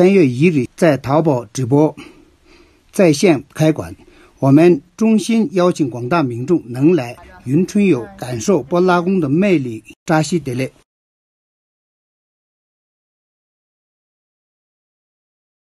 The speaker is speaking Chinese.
三月一日，在淘宝直播在线开馆，我们衷心邀请广大民众能来云春游，感受布达拉宫的魅力。扎西德勒。